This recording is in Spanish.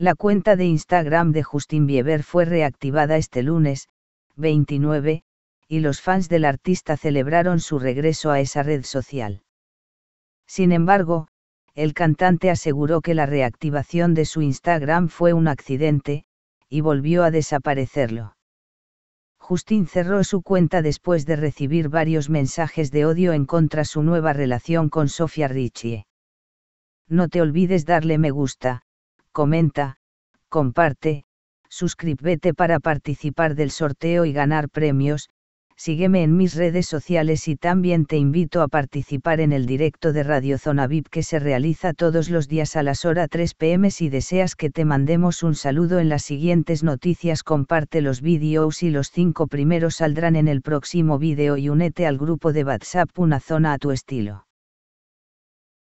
La cuenta de Instagram de Justin Bieber fue reactivada este lunes, 29, y los fans del artista celebraron su regreso a esa red social. Sin embargo, el cantante aseguró que la reactivación de su Instagram fue un accidente, y volvió a desaparecerlo. Justin cerró su cuenta después de recibir varios mensajes de odio en contra su nueva relación con Sofía Richie. No te olvides darle me gusta, comenta, comparte, suscríbete para participar del sorteo y ganar premios, sígueme en mis redes sociales y también te invito a participar en el directo de Radio Zona VIP que se realiza todos los días a las horas 3 pm si deseas que te mandemos un saludo en las siguientes noticias comparte los vídeos y los cinco primeros saldrán en el próximo vídeo y únete al grupo de WhatsApp una zona a tu estilo.